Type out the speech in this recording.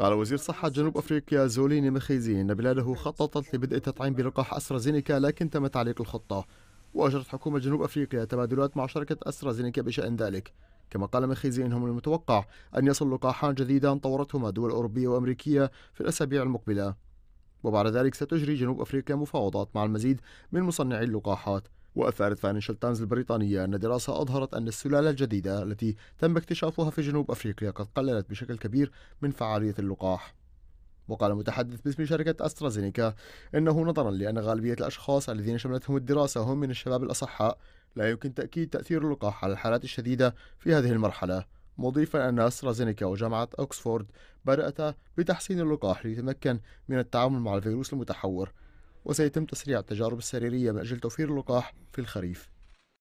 قال وزير صحة جنوب أفريقيا زوليني مخيزي أن بلاده خططت لبدء تطعيم بلقاح أسترازينيكا لكن تم تعليق الخطة وأجرت حكومة جنوب أفريقيا تبادلات مع شركة أسترازينيكا بشأن ذلك كما قال مخيزي إنه من المتوقع أن يصل لقاحان جديدان طورتهما دول أوروبية وأمريكية في الأسابيع المقبلة وبعد ذلك ستجري جنوب أفريقيا مفاوضات مع المزيد من مصنعي اللقاحات وأثارت فاينانشال تايمز البريطانية أن دراسة أظهرت أن السلالة الجديدة التي تم اكتشافها في جنوب أفريقيا قد قللت بشكل كبير من فعالية اللقاح وقال متحدث باسم شركة أسترازينيكا إنه نظرا لأن غالبية الأشخاص الذين شملتهم الدراسة هم من الشباب الأصحاء لا يمكن تأكيد تأثير اللقاح على الحالات الشديدة في هذه المرحلة مضيفا أن أسترازينيكا وجامعة أكسفورد بدأتا بتحسين اللقاح ليتمكن من التعامل مع الفيروس المتحور وسيتم تسريع التجارب السريرية من أجل توفير اللقاح في الخريف